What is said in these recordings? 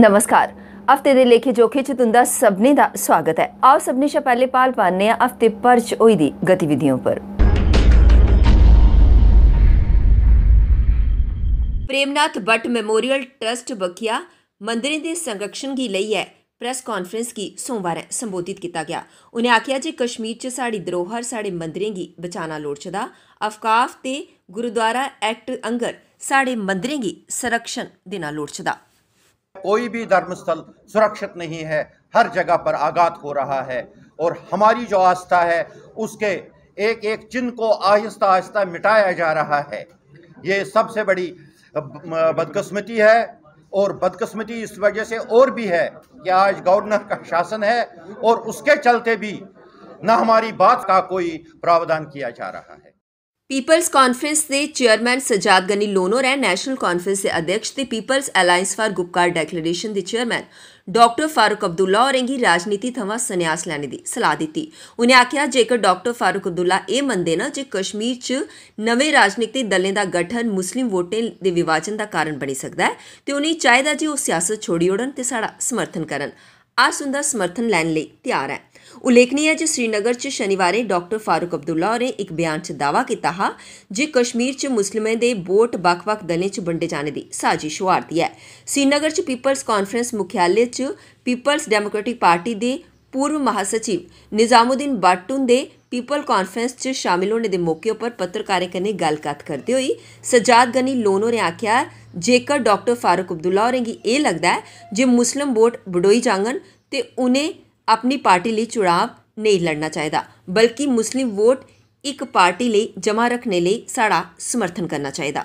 ਨਮਸਕਾਰ ਹਫਤੇ ਦੇ ਲੇਖੇ ਜੋਖੇ ਚ ਤੁੰਦਾ ਸਭਨੇ ਦਾ ਸਵਾਗਤ ਹੈ ਆਓ ਸਭਨੇ ਸੇ ਪਹਿਲੇ ਪਾਲ ਪਾਣੇ ਆ ਹਫਤੇ ਪਰ ਚ ਹੋਈ ਦੀ ਗਤੀਵਿਧੀਆਂ ਪਰ प्रेमनाथ भट्ट मेमोरियल ट्रस्ट बखिया मंदिरों के संरक्षण की लई है प्रेस कॉन्फ्रेंस की सोमवार संबोधित किया गया उन्हें आख्या जे कश्मीर च साड़ी धरोहर साढ़े मंदिरें की बचाना लोड़चदा अफकाफ ते गुरुद्वारा एक्ट अंगर साढ़े मंदिरें की संरक्षण देना लोड़चदा कोई भी धर्मस्थल सुरक्षित नहीं है हर जगह पर आघात हो रहा है और हमारी जो आस्था है उसके एक एक चिन्ह को आहिस्ता आहिस्ता मिटाया जा रहा है ये सबसे बड़ी बदकस्मती है और बदकस्मती इस वजह से और भी है कि आज गवर्नर का शासन है और उसके चलते भी ना हमारी बात का कोई प्रावधान किया जा रहा है ਪੀਪਲਸ ਕਾਨਫਰੰਸ ਦੇ ਚੇਅਰਮੈਨ ਸਜਾਦ ਗਨੀ ਲੋਨੋ ਰਹਿ ਨੈਸ਼ਨਲ ਕਾਨਫਰੰਸ ਦੇ ਅਧਿਕਸ਼ ਤੇ peoples alliance for Gupkar declaration ਦੇ ਚੇਅਰਮੈਨ ਡਾਕਟਰ ਫਾਰੂਕ ਅਬਦੁੱਲਾ ਔਰੰਗੀ ਰਾਜਨੀਤੀ ਥਵਾ ਸੰਨਿਆਸ ਲੈਣ ਦੀ ਸਲਾਹ ਦਿੱਤੀ ਉਹਨੇ ਆਖਿਆ ਜੇਕਰ ਡਾਕਟਰ ਫਾਰੂਕ ਅਬਦੁੱਲਾ ਇਹ ਮੰਨਦੇ ਨਾ ਜੇ ਕਸ਼ਮੀਰ 'ਚ ਨਵੇਂ ਰਾਜਨੀਤਿਕ ਦਲਾਂ ਦਾ ਗਠਨ ਮੁਸਲਿਮ ਵੋਟਾਂ ਦੇ ਵਿਵਾਜਨ ਦਾ ਕਾਰਨ ਬਣ ਸਕਦਾ ਹੈ ਤੇ ਉਹਨੇ ਚਾਹੀਦਾ ਜੀ ਉਹ ਸਿਆਸਤ ਛੋੜੀ ਓੜਨ ਤੇ ਸਾਡਾ ਸਮਰਥਨ ਕਰਨ ਆ ਸੁੰਦਰ ਸਮਰਥਨ ਲੈਣ ਲਈ ਤਿਆਰ ਹੈ ਉਲੇਖਨੀय ਹੈ ਕਿ ਸ੍ਰੀਨਗਰ 'ਚ ਸ਼ਨੀਵਾਰੇ ਡਾਕਟਰ ਫਾਰੂਕ ਅਬਦੁੱਲਾ ਨੇ ਇੱਕ ਬਿਆਨ 'ਚ ਦਾਵਾ ਕੀਤਾ ਹੈ ਜੇ ਕਸ਼ਮੀਰ 'ਚ ਮੁਸਲਮਾਨ ਦੇ ਵੋਟ ਵੱਖ-ਵੱਖ ਦਲਾਂ 'ਚ ਵੰਡੇ ਜਾਣੇ ਦੀ ਸਾਜ਼ਿਸ਼ ਹੋਆਰਦੀ ਹੈ ਸ੍ਰੀਨਗਰ 'ਚ ਪੀਪਲਸ ਕਾਨਫਰੰਸ ਮੁਖਿਆਲੇ 'ਚ ਪੀਪਲਸ ਡੈਮੋਕ੍ਰੈਟਿਕ ਪਾਰਟੀ ਦੇ ਪੂਰਵ ਮਹਾਸਚਿਵ ਨਿਜ਼ਾਮੁਦੀਨ ਬਾਟੂਨ ਦੇ ਪੀਪਲ ਕਾਨਫਰੰਸ 'ਚ ਸ਼ਾਮਿਲ ਹੋਣ ਦੇ ਮੌਕੇ ਉੱਪਰ ਪੱਤਰਕਾਰਾਂ ਗੱਲ ਗੱਲਬਾਤ ਕਰਦੇ ਹੋਈ ਸਜਾਦ ਗਨੀ ਲੋਨੋ ਨੇ ਆਖਿਆ ਜੇਕਰ ਡਾਕਟਰ ਫਾਰੂਕ ਅਬਦੁੱਲਾ ਹੋਰੇਂਗੀ ਇਹ ਲੱਗਦਾ ਹੈ ਜੇ ਮੁਸਲਮ ਵੋਟ ਵਡੋਈ ਜਾਣਨ ਤੇ ਉਹਨੇ ਆਪਣੀ ਪਾਰਟੀ ਲਈ ਚੁਣਾਵ ਨਹੀਂ ਲੜਨਾ ਚਾਹੀਦਾ ਬਲਕਿ ਮੁਸਲਿਮ ਵੋਟ ਇੱਕ ਪਾਰਟੀ ਲਈ ਜਮਾ ਰੱਖਣ ਲਈ ਸਾਡਾ ਸਮਰਥਨ ਕਰਨਾ ਚਾਹੀਦਾ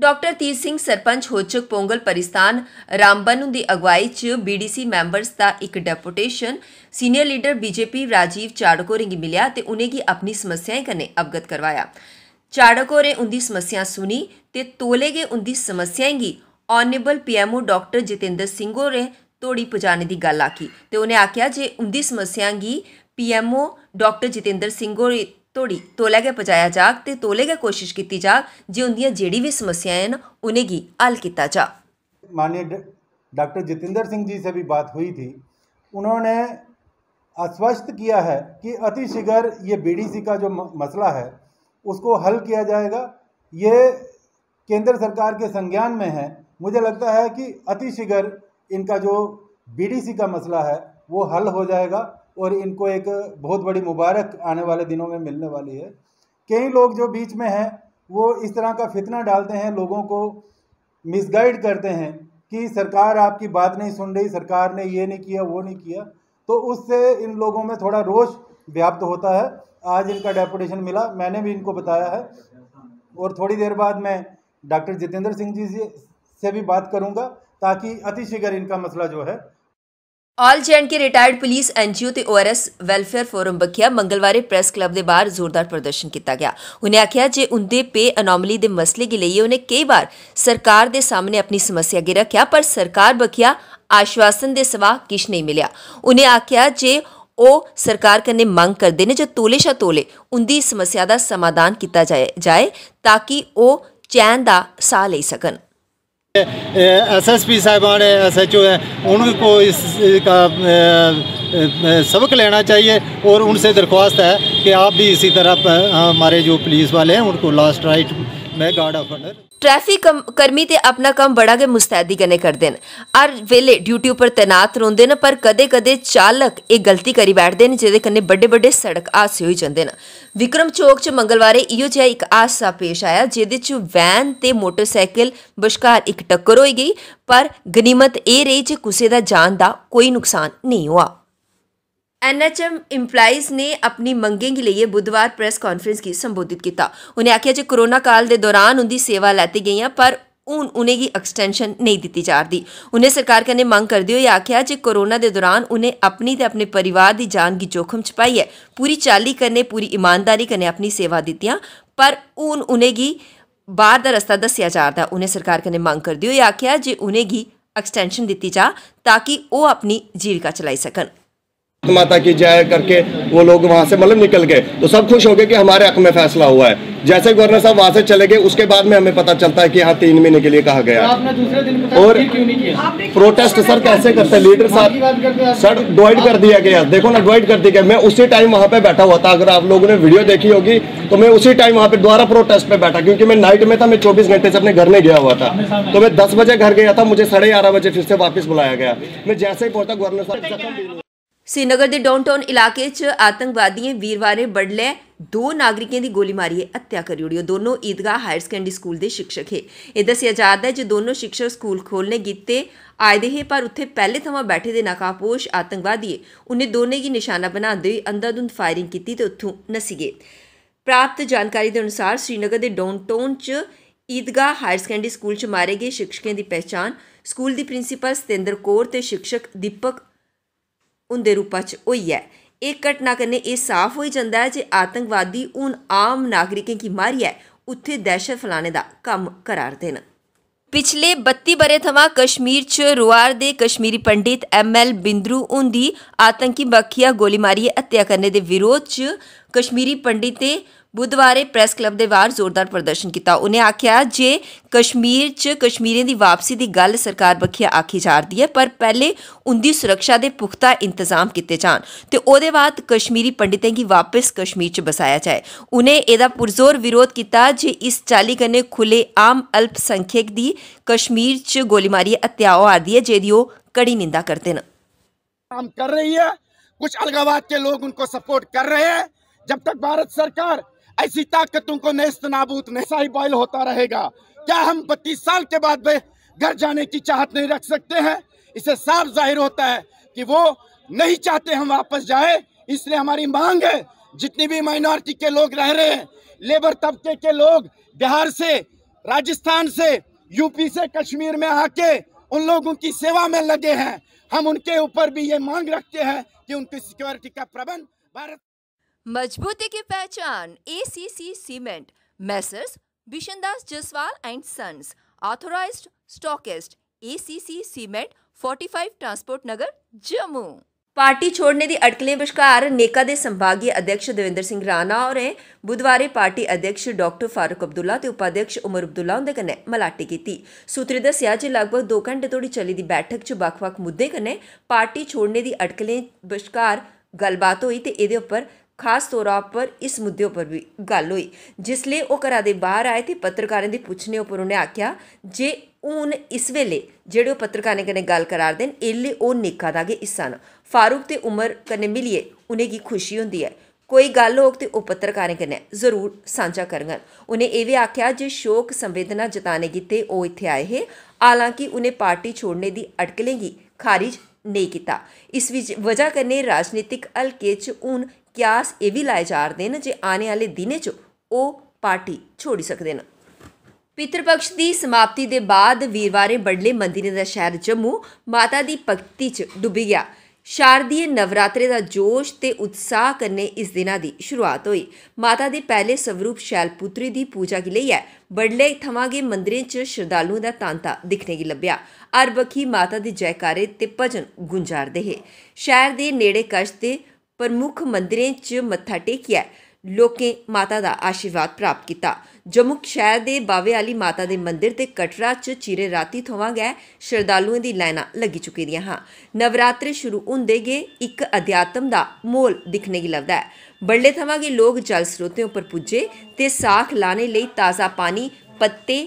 ਡਾਕਟਰ ਤੀਰ ਸਿੰਘ ਸਰਪੰਚ ਹੋਚਕ ਪੋਂਗਲ ਪਰਿਸਤਾਨ ਰਾਮਬਨੂ ਦੀ ਅਗਵਾਈ 'ਚ ਬੀਡੀਸੀ ਮੈਂਬਰਸ ਦਾ ਇੱਕ deputation senior leader BJP Rajiv ਚਾੜਕੋਰੇ ਨੂੰ ਮਿਲਿਆ ਤੇ ਉਹਨੇ ਕੀ ਆਪਣੀ ਸਮੱਸਿਆਵਾਂ ਕਨੇ ਅਵਗਤ ਕਰਵਾਇਆ ਚਾੜਕੋਰੇ ਉਹਦੀ ਸਮੱਸਿਆ ਸੁਣੀ ਤੇ ਤੋਲੇਗੇ ਉਹਦੀ ਸਮੱਸਿਆਵਾਂ ਗੀ honourable PMO doctor Jitendra Singh ने धोड़ी पजाने की गल आखी तो उन्हें आख्या जे उनकी समस्या M PMO doctor Jitendra Singh हो धोड़ी तौले गै पजाया जाग तो तौले गै कोशिश की जाग जे उंदियां जेह्ड़ी बी समस्याएं उन्हें उन्हेंगी हल किया जा माननीय डॉक्टर जितेंद्र सिंह जी से भी बात हुई थी उन्होंने आश्वस्त किया है कि ये बी ये बीडीसी का जो मसला है उसको हल किया जाएगा ये केंद्र सरकार के संज्ञान में है मुझे लगता है कि अतिशीघ्र इनका जो बीडीसी का मसला है वो हल हो जाएगा और इनको एक बहुत बड़ी मुबारक आने वाले दिनों में मिलने वाली है कई लोग जो बीच में हैं वो इस तरह का फितना डालते हैं लोगों को मिसगाइड करते हैं कि सरकार आपकी बात नहीं सुन रही सरकार ने ये नहीं किया वो नहीं किया तो उससे इन लोगों में थोड़ा रोष व्याप्त होता है आज इनका डेपुटेशन मिला मैंने भी इनको बताया है और थोड़ी देर बाद मैं डॉक्टर जितेंद्र सिंह जी से भी बात करूंगा ताकि अतिशीघ्र इनका मसला जो है all J and K retired police NGO ਤੇ ਓਆਰਐਸ ਵੈਲਫੇਅਰ ਫੋਰਮ ਬਖਿਆ ਮੰਗਲਵਾਰੇ ਪ੍ਰੈਸ ਕਲੱਬ ਦੇ ਬਾਹਰ ਜ਼ੋਰਦਾਰ ਪ੍ਰਦਰਸ਼ਨ ਕੀਤਾ ਗਿਆ ਉਹਨੇ ਆਖਿਆ ਜੇ ਉਹਦੇ ਪੇ ਅਨੋਮਲੀ ਦੇ ਮਸਲੇ ਕੇ ਲਈ ਉਹਨੇ ਕਈ ਵਾਰ ਸਰਕਾਰ ਦੇ ਸਾਹਮਣੇ ਆਪਣੀ ਸਮੱਸਿਆ ਗੇ ਰੱਖਿਆ ਪਰ ਸਰਕਾਰ ਬਖਿਆ ਆਸ਼ਵਾਸਨ ਦੇ ਸਵਾ ਕਿਛ ਨਹੀਂ ਮਿਲਿਆ ਉਹਨੇ ਆਖਿਆ ਜੇ ਉਹ ਸਰਕਾਰ ਕਨੇ ਮੰਗ ਕਰਦੇ ਨੇ ਜੇ ਤੋਲੇ ਸ਼ਾ ਤੋਲੇ ਉਹਦੀ ਸਮੱਸਿਆ ਦਾ ਸਮਾਧਾਨ ਕੀਤਾ ਜਾਏ ਤਾਂ ਕਿ ਉਹ ਚੈਨ ਦਾ ਸਾਹ ਲੈ ਸਕਣ एस एस पी साहबान हैं एस एच ओ हैं उनको इसका सबक लेना चाहिए और उनसे दरख्वास्त है कि आप भी इसी तरह हमारे जो पुलिस वाले हैं उनको लास्ट राइट ਮੈਂ ਗਾਰਡ ਆਫ ਆਨਰ ਟ੍ਰੈਫਿਕ ਕਰਮੀ ਤੇ ਆਪਣਾ ਕੰਮ ਬੜਾ ਕੇ ਮੁਸਤੈਦੀ ਕਨੇ ਕਰਦੇ ਨੇ ਅਰ ਵੇਲੇ ਡਿਊਟੀ ਉੱਪਰ ਤੈਨਾਤ ਰਹਿੰਦੇ ਨੇ ਪਰ ਕਦੇ-ਕਦੇ ਚਾਲਕ ਇਹ ਗਲਤੀ ਕਰੀ ਬੈਠਦੇ ਨੇ ਜਿਹਦੇ ਕਨੇ ਵੱਡੇ-ਵੱਡੇ ਸੜਕ ਆਸੇ ਹੋਈ ਜਾਂਦੇ ਨੇ ਵਿਕਰਮ ਚੌਕ 'ਚ ਮੰਗਲਵਾਰੇ ਇਹੋ ਜਿਹਾ ਇੱਕ ਆਸਾ ਪੇਸ਼ ਆਇਆ ਜਿਹਦੇ 'ਚ ਵੈਨ ਤੇ ਮੋਟਰਸਾਈਕਲ ਵਿਚਕਾਰ ਇੱਕ ਟੱਕਰ ਹੋਈ ਗਈ ਪਰ ਗਨੀਮਤ ਇਹ ਰਹੀ ਜੇ ਕਿਸੇ ਦਾ ਜਾਨ ਦਾ ਕੋਈ ਨੁਕਸਾਨ ਨਹੀਂ ਹੋਇਆ एनएचएम एम्प्लाइज ਨੇ ਆਪਣੀ ਮੰਗਾਂ ਲਈ ਬੁੱਧਵਾਰ ਪ੍ਰੈਸ ਕਾਨਫਰੰਸ ਕੀ ਸੰਬੋਧਿਤ ਕੀਤਾ ਉਹਨੇ ਆਖਿਆ ਜੇ ਕੋਰੋਨਾ ਕਾਲ ਦੇ ਦੌਰਾਨ ਉਹਦੀ ਸੇਵਾ ਲੈਤੀ ਗਈਆਂ ਪਰ ਉਨ ਉਹਨੇ ਕੀ ਐਕਸਟੈਂਸ਼ਨ ਨਹੀਂ ਦਿੱਤੀ ਜਾਰਦੀ ਉਹਨੇ ਸਰਕਾਰ ਕਨੇ ਮੰਗ ਕਰਦੇ ਹੋਏ ਆਖਿਆ ਜੇ ਕੋਰੋਨਾ ਦੇ ਦੌਰਾਨ ਉਹਨੇ ਆਪਣੀ ਤੇ ਆਪਣੇ ਪਰਿਵਾਰ ਦੀ ਜਾਨ ਦੀ ਜੋਖਮ ਚ ਪਾਈ ਹੈ ਪੂਰੀ ਚਾਲੀ ਕਰਨੇ ਪੂਰੀ ਇਮਾਨਦਾਰੀ ਕਰਨੇ ਆਪਣੀ ਸੇਵਾ ਦਿੱਤੀਆਂ ਪਰ ਉਨ ਉਹਨੇ ਕੀ ਬਾਹਰ ਦਾ ਰਸਤਾ ਦੱਸਿਆ ਜਾਂਦਾ ਉਹਨੇ ਸਰਕਾਰ ਕਨੇ ਮੰਗ ਕਰਦੇ ਹੋਏ ਆਖਿਆ ਜੇ ਉਹਨੇ ਕੀ ਐਕਸਟੈਂਸ਼ਨ ਦਿੱਤੀ ਜਾ ਤਾਂ ਕਿ ਉਹ ਆਪਣੀ ਜੀਵਿਕਾ ਚਲਾਈ ਸਕਣ माता की जय करके वो लोग वहाँ से मतलब निकल गए तो सब खुश हो गए कि हमारे हक में फैसला हुआ है जैसे गवर्नर साहब वहाँ से चले गए उसके बाद में हमें पता चलता है कि यहाँ तीन महीने के लिए कहा गया तो और प्रोटेस्ट सर कैसे करते लीडर साहब सर डिवाइड कर दिया गया देखो ना डिवाइड कर दिया गया मैं उसी टाइम वहाँ पे बैठा हुआ था अगर आप लोगों ने वीडियो देखी होगी तो मैं उसी टाइम वहाँ पे दोबारा प्रोटेस्ट पे बैठा क्योंकि मैं नाइट में था मैं चौबीस घंटे से अपने घर में गया हुआ था तो मैं दस बजे घर गया था मुझे साढ़े बजे फिर से वापस बुलाया गया मैं जैसे ही पहुंचा गवर्नर साहब ਸ੍ਰੀਨਗਰ ਦੇ ਡਾਊਨਟਾਊਨ ਇਲਾਕੇ 'ਚ ਆਤੰਕਵਾਦੀਆਂ ਵੀਰਵਾਰੇ ਬੜਲੇ ਦੋ ਨਾਗਰਿਕਾਂ ਦੀ ਗੋਲੀ ਮਾਰੀ ਹੈ ਹੱਤਿਆ ਕਰੀ ਉੜੀ ਦੋਨੋਂ ਈਦਗਾਹ ਹਾਇਰ ਸੈਕੰਡਰੀ ਸਕੂਲ ਦੇ ਸਿੱਖਸ਼ਕ ਹੈ ਇਹ ਦੱਸਿਆ ਜਾਂਦਾ ਹੈ ਜੇ ਦੋਨੋਂ ਸਿੱਖਸ਼ਕ ਸਕੂਲ ਖੋਲਨੇ ਗਿੱਤੇ ਆਏ ਦੇ ਹੈ ਪਰ ਉੱਥੇ ਪਹਿਲੇ ਥਾਂ ਬੈਠੇ ਦੇ ਨਕਾਬਪੋਸ਼ ਆਤੰਕਵਾਦੀ ਉਹਨੇ ਦੋਨੇ ਕੀ ਨਿਸ਼ਾਨਾ ਬਣਾਉਂਦੇ ਹੋਏ ਅੰਧਾਧੁੰਦ ਫਾਇਰਿੰਗ ਕੀਤੀ ਤੇ ਉੱਥੋਂ ਨਸੀਗੇ ਪ੍ਰਾਪਤ ਜਾਣਕਾਰੀ ਦੇ ਅਨੁਸਾਰ ਸ੍ਰੀਨਗਰ ਦੇ ਡਾਊਨਟਾਊਨ 'ਚ ਈਦਗਾਹ ਹਾਇਰ ਸੈਕੰਡਰੀ ਸਕੂਲ 'ਚ ਮਾਰੇ ਗਏ ਸਿੱਖਸ਼ਕਾਂ ਦੀ ਪਛਾਣ ਸਕੂਲ ਦੀ ਪ੍ਰਿੰਸੀਪਲ ਸਤਿੰਦਰ ਕੌਰ ਤੇ ਸਿੱਖਸ਼ਕ ਦੀਪਕ उंदे रूपा च होई ऐ इस घटना कन्नै एह् साफ होई जंदा ऐ जे आतंकवादी हून आम नागरिकें गी मारियै उत्थै दहशत फैलाने दा कम्म करा'रदे न पिछले बत्ती ब'रे थमां कश्मीर च रोआ'रदे कश्मीरी पंडित एम एल बिंद्रू हुंदी आतंकी बक्खिया गोली मारियै हत्या करने दे विरोध च कश्मीरी पंडितें ਬੁੱਧਵਾਰੇ ਪ੍ਰੈਸ ਕਲੱਬ ਦੇ ਬਾਹਰ ਜ਼ੋਰਦਾਰ ਪ੍ਰਦਰਸ਼ਨ ਕੀਤਾ ਉਹਨੇ ਆਖਿਆ ਜੇ ਕਸ਼ਮੀਰ 'ਚ ਕਸ਼ਮੀਰੀਆਂ ਦੀ ਵਾਪਸੀ ਦੀ ਗੱਲ ਸਰਕਾਰ ਬਖਿਆ ਆਖੀ ਜਾਰਦੀ ਹੈ ਪਰ ਪਹਿਲੇ ਉਹਦੀ ਸੁਰੱਖਿਆ ਦੇ ਪੁਖਤਾ ਇੰਤਜ਼ਾਮ ਕੀਤੇ ਜਾਣ ਤੇ ਉਹਦੇ ਬਾਅਦ ਕਸ਼ਮੀਰੀ ਪੰਡਿਤਾਂ ਕੀ ਵਾਪਸ ਕਸ਼ਮੀਰ 'ਚ ਬਸਾਇਆ ਜਾਏ ਉਹਨੇ ਇਹਦਾ ਪੁਰਜ਼ੋਰ ਵਿਰੋਧ ਕੀਤਾ ਜੇ ਇਸ ਚਾਲੀ ਕਨੇ ਖੁੱਲੇ ਆਮ ਅਲਪਸੰਖਿਅਕ ਦੀ ਕਸ਼ਮੀਰ 'ਚ ਗੋਲੀਮਾਰੀ ਹਤਿਆਓ ਆਰਦੀ ਹੈ ਜਿਹਦੀ ਉਹ कड़ी निंदा करते ना काम कर रही है कुछ अलगावाद के लोग उनको सपोर्ट कर रहे हैं जब तक भारत सरकार ऐसी ताकतों को नेस्त नाबूत नैसा बॉयल होता रहेगा क्या हम बत्तीस साल के बाद भी घर जाने की चाहत नहीं रख सकते हैं इसे साफ जाहिर होता है कि वो नहीं चाहते हम वापस जाए इसलिए हमारी मांग है जितनी भी माइनॉरिटी के लोग रह रहे हैं लेबर तबके के लोग बिहार से राजस्थान से यूपी से कश्मीर में आके उन लोगों की सेवा में लगे हैं हम उनके ऊपर भी ये मांग रखते हैं कि उनकी सिक्योरिटी का प्रबंध भारत मजबूती की पहचान ACC cement messrs Bishandas Jaswal and sons authorised stockist ACC cement 45 transport Nagar Jammu party ਛੋੜਨੇ ਦੀ ਅਟਕਲੇ ਵਿਚਕਾਰ ਨੇਕਾ ਦੇ ਸੰਭਾਗੀ ਅਧਿਕਸ਼ ਦਵਿੰਦਰ ਸਿੰਘ ਰਾਣਾ ਹੋਰੇ ਬੁੱਧਵਾਰੇ ਪਾਰਟੀ ਅਧਿਕਸ਼ ਡਾਕਟਰ ਫਾਰੂਕ ਅਬਦੁੱਲਾ ਤੇ ਉਪਾਧਿਕਸ਼ ਉਮਰ ਅਬਦੁੱਲਾ ਹੁੰਦੇ ਕਨੇ ਮਲਾਟੀ ਕੀਤੀ ਸੂਤਰੀ ਦੱਸਿਆ ਜੀ ਲਗਭਗ 2 ਘੰਟੇ ਤੋੜੀ ਚੱਲੀ ਦੀ ਬੈਠਕ 'ਚ ਵੱਖ-ਵੱਖ ਮੁੱਦੇ ਕਨੇ ਪਾਰਟੀ ਛੋੜਨੇ ਦੀ ਅਟਕਲੇ ਵਿਚਕਾਰ ਗੱਲਬਾਤ ਹੋਈ ਤੇ ਇਹਦੇ ਉੱਪਰ ਖਾਸ तौर पर इस मुद्दे पर भी गल्ल होई जिसलै ओह् घरा दे बाह्र आए ते पत्रकारें दी पुच्छने उप्पर उ'नें आखेआ जे हून इस बेल्लै जेह्ड़े ओह् पत्रकारें कन्नै गल्ल करा करदे न इसलै ओह् निक्का दा गै हिस्सा न फारूक ते उमर कन्नै मिलियै उ'नेंगी खुशी होंदी ऐ कोई गल्ल होग ते ओह् पत्रकारें कन्नै जरूर सांझा करङन उ'नें एह् बी आखेआ जे शोक संवेदना जताने गितै ओह् इत्थै आए हे हालांकि उ'नें पार्टी छोड़ने दी अटकलें गी खारिज नेईं कीता इस वजह कन्नै राजनीतिक हलके च हून ਕਿਆਸ ਇਹ ਵੀ ਲਾਏ ਜਾ ਰਹੇ ਨੇ ਜੇ ਆਉਣ ਵਾਲੇ ਦਿਨੇ 'ਚ ਉਹ ਪਾਰਟੀ ਛੋੜੀ ਸਕਦੇ ਨੇ ਪਿਤਰਪਕਸ਼ ਦੀ ਸਮਾਪਤੀ ਦੇ ਬਾਅਦ ਵੀਰਵਾਰੇ ਬੜਲੇ ਮੰਦਿਰ ਦਾ ਸ਼ਹਿਰ ਜੰਮੂ ਮਾਤਾ ਦੀ ਭਗਤੀ 'ਚ ਡੁੱਬੀ ਗਿਆ ਸ਼ਾਰਦੀਏ ਨਵਰਾਤਰੇ ਦਾ ਜੋਸ਼ ਤੇ ਉਤਸ਼ਾਹ ਕਰਨੇ ਇਸ ਦਿਨਾਂ ਦੀ ਸ਼ੁਰੂਆਤ ਹੋਈ ਮਾਤਾ ਦੇ ਪਹਿਲੇ ਸਵਰੂਪ ਸ਼ੈਲਪੁਤਰੀ ਦੀ ਪੂਜਾ ਕੀ ਲਈ ਹੈ ਬੜਲੇ ਥਮਾਗੇ ਮੰਦਿਰਾਂ 'ਚ ਸ਼ਰਧਾਲੂਆਂ ਦਾ ਤਾਂਤਾ ਦਿਖਣੇ ਕੀ ਲੱਭਿਆ ਅਰਬਖੀ ਮਾਤਾ ਦੀ ਜੈਕਾਰੇ ਤੇ ਭਜਨ ਗੁੰਜਾਰਦੇ ਹੈ ਸ਼ਹਿਰ ਦੇ ਨੇੜੇ ਕਸ਼ ਤੇ ਪ੍ਰਮੁੱਖ ਮੰਦਿਰਾਂ 'ਚ ਮੱਥਾ ਟੇਕਿਆ ਲੋਕੇ ਮਾਤਾ ਦਾ ਆਸ਼ੀਰਵਾਦ ਪ੍ਰਾਪਤ ਕੀਤਾ ਜਮੁਖ ਸ਼ਹਿਰ ਦੇ ਬਾਵੇ ਵਾਲੀ ਮਾਤਾ ਦੇ ਮੰਦਿਰ ਤੇ ਕਟਰਾ 'ਚ ਚੀਰੇ ਰਾਤੀ ਥਵਾਂ ਗਏ ਸ਼ਰਧਾਲੂਆਂ ਦੀ ਲਾਈਨਾਂ ਲੱਗੀ ਚੁੱਕੀ ਦੀਆਂ ਹਾਂ ਨਵਰਾਤਰੇ ਸ਼ੁਰੂ ਹੁੰਦੇਗੇ ਇੱਕ ਅਧਿਆਤਮ ਦਾ ਮੋਲ ਦਿਖਣੇ ਕੀ ਲੱਗਦਾ ਹੈ ਬੱਲੇ ਥਵਾਂਗੇ ਲੋਕ ਜਲ ਸਰੋਤਿਆਂ ਉੱਪਰ ਪੁੱਜੇ ਤੇ ਸਾਖ ਲਾਣੇ ਲਈ ਤਾਜ਼ਾ ਪਾਣੀ ਪੱਤੇ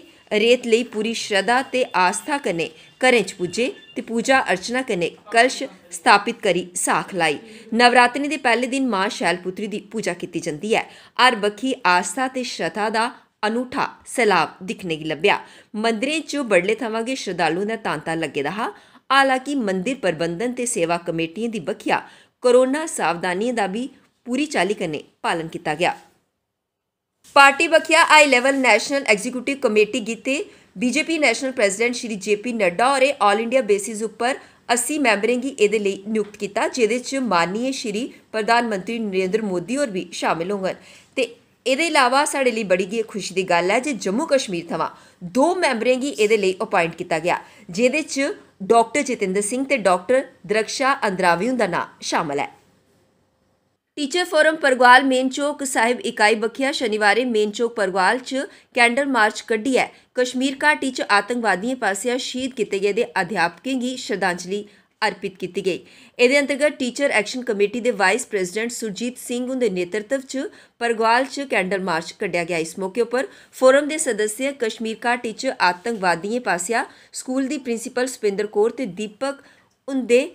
ਲਈ ਪੂਰੀ ਸ਼ਰਧਾ ਤੇ ਆਸਥਾ આસ્થા કને ਚ ਪੂਜੇ ਤੇ ਪੂਜਾ ਅਰਚਨਾ ਕਰਨੇ ਕਲਸ਼ ਸਥਾਪਿਤ ਕਰੀ ਸਾਖ ਲਾਈ ਨਵਰਾਤਰੀ ਦੇ ਪਹਿਲੇ ਦਿਨ ਮਾਂ ਸ਼ੈਲਪੁਤਰੀ ਦੀ ਪੂਜਾ ਕੀਤੀ ਜਾਂਦੀ ਹੈ ਅਰ ਬਖੀ ਆਸਥਾ ਤੇ ਸ਼ਰਧਾ ਦਾ ਅਨੂਠਾ ਸਲਾਬ ਦਿਖਨੇ ਗਿ ਲੱਭਿਆ ਮੰਦਿਰੇ 'ਚ ਬੜਲੇ ਥਾਵਾਂਗੇ ਸ਼ਰਧਾਲੂ ਦਾ ਤਾਂਤਾ ਲੱਗੇ ਰਹਾ ਹਾਲਾਂਕਿ ਮੰਦਿਰ ਪ੍ਰਬੰਧਨ ਤੇ ਸੇਵਾ ਕਮੇਟੀਆਂ ਦੀ ਬਖਿਆ ਕਰੋਨਾ ਸਾਵਧਾਨੀਆਂ ਦਾ ਵੀ ਪੂਰੀ ਚਾਲੀ ਕਰਨੇ ਪਾਲਨ ਕੀਤਾ ਗਿਆ ਪਾਰਟੀ ਬਖਿਆ ਆਈ ਲੈਵਲ ਨੈਸ਼ਨਲ ਐਗਜ਼ੀਕਿਊਟਿਵ ਕਮੇਟੀ ਗੀਤੇ BJP national president Shri JP Nadda ਔਰੇ 올 ਇੰਡੀਆ ਬੇਸਿਸ ਉੱਪਰ 80 ਮੈਂਬਰਾਂ ਦੀ ਇਹਦੇ ਲਈ ਨਿਯੁਕਤ ਕੀਤਾ ਜਿਹਦੇ ਚ ਮਾਨਨੀਏ ਸ਼੍ਰੀ ਪ੍ਰਧਾਨ ਮੰਤਰੀ ਨਰਿੰਦਰ ਮੋਦੀ ਔਰ ਵੀ ਸ਼ਾਮਿਲ ਹੋਣਗੇ ਤੇ ਇਹਦੇ ਇਲਾਵਾ ਸਾਡੇ ਲਈ ਬੜੀ ਹੀ ਖੁਸ਼ੀ ਦੀ ਗੱਲ ਹੈ ਜੇ ਜੰਮੂ ਕਸ਼ਮੀਰ ਥਵਾ ਦੋ ਮੈਂਬਰਾਂ ਦੀ ਇਹਦੇ ਲਈ ਅਪਾਇੰਟ ਕੀਤਾ ਗਿਆ ਜਿਹਦੇ ਚ ਡਾਕਟਰ ਜਤਿੰਦਰ ਸਿੰਘ ਤੇ ਡਾਕਟਰ ਦਰਕਸ਼ਾ ਅੰਦਰਾਵੀ ਦਾ ਨਾਮ ਸ਼ਾਮਲ ਹੈ ਟੀਚਰ ਫੋਰਮ ਪਰਗਵਾਲ ਮੇਨ ਚੌਕ ਸਾਹਿਬ ਇਕਾਈ ਬਖਿਆ ਸ਼ਨੀਵਾਰੇ ਮੇਨ ਚੌਕ ਪਰਗਵਾਲ 'ਚ ਕੈਂਡਲ ਮਾਰਚ ਕੱਢੀ ਹੈ ਕਸ਼ਮੀਰ ਘਾਟੀ 'ਚ ਆਤੰਕਵਾਦੀਆਂ ਪਾਸਿਆ ਸ਼ਹੀਦ ਕੀਤੇ ਗਏ ਦੇ ਅਧਿਆਪਕਾਂ ਦੀ ਸ਼ਰਧਾਂਜਲੀ ਅਰਪਿਤ ਕੀਤੀ ਗਈ ਇਹਦੇ ਅੰਤਰਗਤ ਟੀਚਰ ਐਕਸ਼ਨ ਕਮੇਟੀ ਦੇ ਵਾਈਸ ਪ੍ਰੈਜ਼ੀਡੈਂਟ ਸੁਰਜੀਤ ਸਿੰਘ ਉਹਦੇ ਨੇਤਰਤਵ 'ਚ ਪਰਗਵਾਲ 'ਚ ਕੈਂਡਲ ਮਾਰਚ ਕੱਢਿਆ ਗਿਆ ਇਸ ਮੌਕੇ ਉੱਪਰ ਫੋਰਮ ਦੇ ਸਦੱਸਿਆ ਕਸ਼ਮੀਰ ਘਾਟੀ 'ਚ ਆਤੰਕਵਾਦੀਆਂ ਪਾਸਿਆ ਸਕੂਲ ਦੀ ਪ੍ਰਿੰਸੀਪਲ ਸੁਪਿੰਦਰ ਕੌਰ ਤੇ ਦੀਪਕ ਉਹਦੇ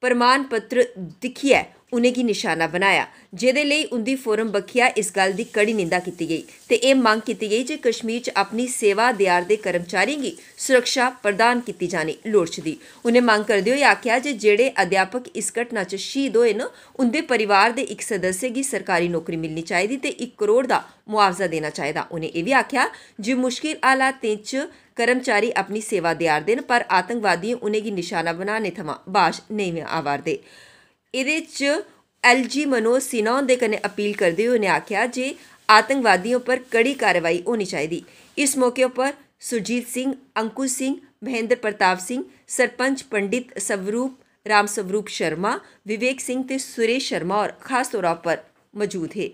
ਪ੍ਰਮਾਣ ਪੱਤਰ ਦਿਖਿਆ ਉਨੇ ਕੀ ਨਿਸ਼ਾਨਾ ਬਣਾਇਆ ਜਿਹਦੇ ਲਈ ਉੰਦੀ ਫੋਰਮ ਬਖੀਆ ਇਸ ਗੱਲ ਦੀ ਕੜੀ ਨਿੰਦਾ ਕੀਤੀ ਗਈ ਤੇ ਇਹ ਮੰਗ ਕੀਤੀ ਗਈ ਜੇ ਕਸ਼ਮੀਰ 'ਚ ਆਪਣੀ ਸੇਵਾ ਦਿਆਰ ਦੇ ਕਰਮਚਾਰੀਆਂ ਦੀ ਸੁਰੱਖਿਆ ਪ੍ਰਦਾਨ ਕੀਤੀ ਜਾਣੀ ਲੋੜਚਦੀ ਉਹਨੇ ਮੰਗ ਕਰਦੇ ਹੋਏ ਆਖਿਆ ਜੇ ਜਿਹੜੇ ਅਧਿਆਪਕ ਇਸ ਘਟਨਾ 'ਚ ਸ਼ਹੀਦ ਹੋਏ ਨਾ ਉਹਦੇ ਪਰਿਵਾਰ ਦੇ ਇੱਕ ਸਦੱਸੇ ਦੀ ਸਰਕਾਰੀ ਨੌਕਰੀ ਮਿਲਣੀ ਚਾਹੀਦੀ ਤੇ 1 ਕਰੋੜ ਦਾ ਮੁਆਵਜ਼ਾ ਦੇਣਾ ਚਾਹੀਦਾ ਉਹਨੇ ਇਹ ਵੀ ਆਖਿਆ ਜੇ ਮੁਸ਼ਕਿਲ ਹਾਲਾਤ 'ਚ ਕਰਮਚਾਰੀ ਆਪਣੀ ਸੇਵਾ ਦਿਆਰ ਦੇਣ ਪਰ ਆਤੰਕਵਾਦੀ ਉਹਨੇ ਕੀ ਨਿਸ਼ਾਨਾ ਬਣਾਣੇ ਥਮਾ ਬਾਸ਼ ਨਹੀਂ ਆਵਾਰਦੇ एह्दे च एल जी मनोज सिन्हा हुंदे कन्नै अपील करदे होई उ'नें आखेआ जे आतंकवादियें उप्पर कड़ी कार्रवाई होनी चाहिदी इस मौके उप्पर सुरजीत सिंह अंकुश सिंह महेंद्र प्रताप सिंह सरपंच पंडित स्वरूप राम स्वरूप शर्मा विवेक सिंह ते सुरेश शर्मा होर खास तौरा उप्पर मजूद हे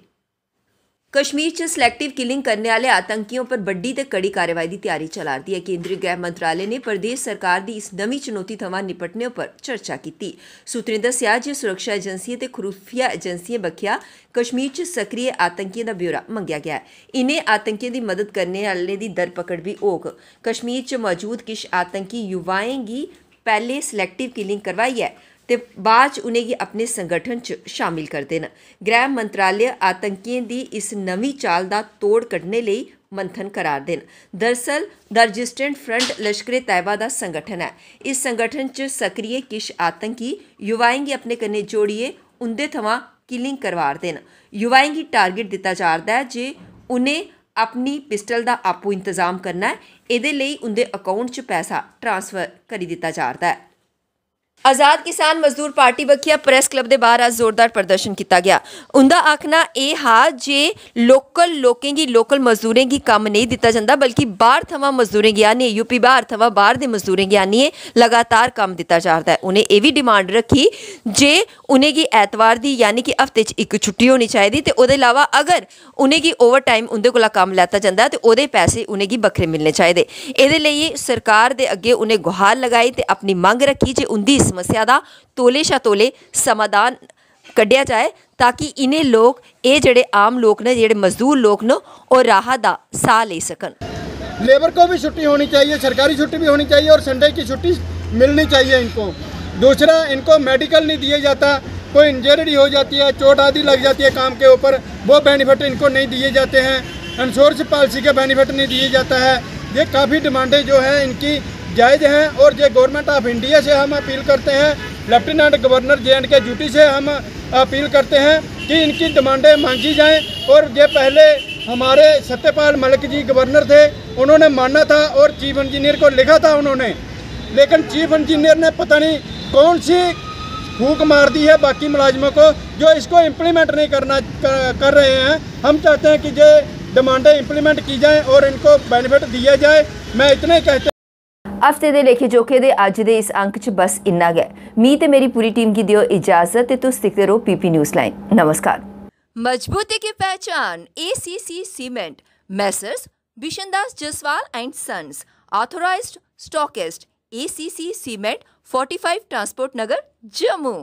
कश्मीर च सिलेक्टिव किलिंग करने आह्ले आतंकियों पर बड्डी ते कड़ी कार्रवाई दी तैयारी चला'रदी ऐ केंद्री गृह मंत्रालय ने प्रदेश सरकार दी इस नमीं चुनौती थमां निपटने उप्पर चर्चा कीती सूत्रें दस्सेआ जे सुरक्षा एजेंसियें ते खुफिया एजेंसियें बक्खिया कश्मीर च सक्रिय आतंकियें दा ब्यौरा मंगेआ गेआ ऐ इनें आतंकियें दी मदद करने आह्लें दी धरपकड़ बी होग कश्मीर च मजूद किश आतंकी युवाएं गी पैह्ले सिलेक्टिव किलिंग करवाइयै ਤੇ ਬਾਅਦ ਉਹਨੇ ਕੀ ਆਪਣੇ ਸੰਗਠਨ ਚ ਸ਼ਾਮਿਲ ਕਰ ਦੇਣਾ ਗ੍ਰਹਿ ਮੰਤਰਾਲੇ ਆਤੰਕੀਆਂ ਦੀ ਇਸ ਨਵੀਂ ਚਾਲ ਦਾ ਤੋੜ ਕੱਢਣ ਲਈ ਮੰਥਨ ਕਰਾ ਦੇਣ ਦਰਸਲ ਦਰਜਿਸਟੈਂਟ ਫਰੰਟ ਲਸ਼ਕਰੇ ਤੈਬਾ ਦਾ ਸੰਗਠਨ ਹੈ ਇਸ ਸੰਗਠਨ ਚ ਸਕਰੀਏ ਕਿਸ਼ ਆਤੰਕੀ ਯੁਵਾਇੰਗੀ ਆਪਣੇ ਕੰਨੇ ਜੋੜੀਏ ਉੰਦੇ ਥਵਾਂ ਕਿਲਿੰਗ ਕਰਵਾ ਦੇਣ ਯੁਵਾਇੰਗੀ ਟਾਰਗੇਟ ਦਿੱਤਾ ਜਾਂਦਾ ਹੈ ਜੇ ਉਹਨੇ ਆਪਣੀ ਪਿਸਟਲ ਦਾ ਆਪੂ ਇੰਤਜ਼ਾਮ ਕਰਨਾ ਹੈ ਇਹਦੇ ਲਈ ਉੰਦੇ ਅਕਾਊਂਟ ਚ ਪੈਸਾ ਟ੍ਰਾਂਸਫਰ ਕਰੀ ਦਿੱਤਾ ਜਾਂਦਾ ਹੈ ਆਜ਼ਾਦ ਕਿਸਾਨ ਮਜ਼ਦੂਰ ਪਾਰਟੀ ਵੱਖਿਆ ਪ੍ਰੈਸ ਕਲੱਬ ਦੇ ਬਾਹਰ ਅੱਜ ਜ਼ੋਰਦਾਰ ਪ੍ਰਦਰਸ਼ਨ ਕੀਤਾ ਗਿਆ ਉਹਦਾ ਆਖਣਾ ਇਹ ਹਾ ਜੇ ਲੋਕਲ ਲੋਕਾਂ ਦੀ ਲੋਕਲ ਮਜ਼ਦੂਰਾਂ ਦੀ ਕੰਮ ਨਹੀਂ ਦਿੱਤਾ ਜਾਂਦਾ ਬਲਕਿ ਬਾਹਰ ਥਵਾ ਮਜ਼ਦੂਰਾਂ ਗਿਆ ਨਹੀਂ ਯੂਪੀ ਬਾਹਰ ਥਵਾ ਬਾਹਰ ਦੇ ਮਜ਼ਦੂਰਾਂ ਗਿਆ ਨਹੀਂ ਲਗਾਤਾਰ ਕੰਮ ਦਿੱਤਾ ਜਾਂਦਾ ਹੈ ਉਹਨੇ ਇਹ ਵੀ ਡਿਮਾਂਡ ਰੱਖੀ ਜੇ ਉਹਨੇ ਕੀ ਐਤਵਾਰ ਦੀ ਯਾਨੀ ਕਿ ਹਫਤੇ 'ਚ ਇੱਕ ਛੁੱਟੀ ਹੋਣੀ ਚਾਹੀਦੀ ਤੇ ਉਹਦੇ ਇਲਾਵਾ ਅਗਰ ਉਹਨੇ ਕੀ ਓਵਰਟਾਈਮ ਉਹਦੇ ਕੋਲ ਕੰਮ ਲੈਤਾ ਜਾਂਦਾ ਤੇ ਉਹਦੇ ਪੈਸੇ ਉਹਨੇ ਕੀ ਵੱਖਰੇ ਮਿਲਨੇ ਚਾਹੀਦੇ ਇਹਦੇ ਲਈ ਸਰਕਾਰ ਦੇ ਅੱਗੇ ਉਹਨੇ ਗੁਹਾਰ ਲਗਾਈ ਤੇ ਆਪਣੀ ਮੰਗ ਰੱਖੀ ਜੇ ਉਹਦੀ समस्या का तौले शा तौले समाधान ਕੱਢਿਆ जाए ताकि इन्हें लोग ये ਇਹ आम लोग ने जो मजदूर लोग ने ਨੇ ਉਹ ਰਾਹਤ ਦਾ ਸਾਹ ਲੈ लेबर को भी छुट्टी होनी चाहिए सरकारी छुट्टी भी होनी चाहिए और संडे की छुट्टी मिलनी चाहिए इनको दूसरा इनको मेडिकल नहीं दिया जाता कोई इंजरी हो जाती है चोट आदि लग जाती है काम के ऊपर वो बेनिफिट इनको नहीं दिए जाते हैं इंश्योरेंस पॉलिसी का बेनिफिट नहीं दिया जाता है ये काफ़ी डिमांडें जो है इनकी जायज़ हैं और ये गवर्नमेंट ऑफ इंडिया से हम अपील करते हैं lieutenant governor J and K duty से हम अपील करते हैं कि इनकी डिमांडें मांगी जाएं और ये पहले हमारे सत्यपाल मलिक जी गवर्नर थे उन्होंने माना था और चीफ इंजीनियर को लिखा था उन्होंने लेकिन चीफ इंजीनियर ने पता नहीं कौन सी फूक मार दी है बाकी मुलाजमों को जो इसको इम्प्लीमेंट नहीं करना कर, कर रहे हैं हम चाहते हैं कि ये डिमांडें इम्प्लीमेंट की जाएँ और इनको बेनिफिट दिया जाए मैं इतने कहते ਹਫਤੇ ਦੇ ਲੇਖੇ ਜੋਕੇ ਦੇ ਅੱਜ ਦੇ ਇਸ ਅੰਕ 'ਚ ਬਸ ਇੰਨਾ ਗਿਆ ਮੀ ਤੇ ਮੇਰੀ ਪੂਰੀ ਟੀਮ ਕੀ ਦਿਓ ਇਜਾਜ਼ਤ ਤੇ ਤੁਸੀਂ ਦੇਖਦੇ ਰਹੋ ਪੀਪੀ ਨਿਊਜ਼ ਲਾਈਨ ਨਮਸਕਾਰ ਮਜ਼ਬੂਤੀ ਕੀ ਪਹਿਚਾਨ ACC cement messrs Bishandas Jaswal and sons authorised stockist ACC cement 45 transport Nagar Jammu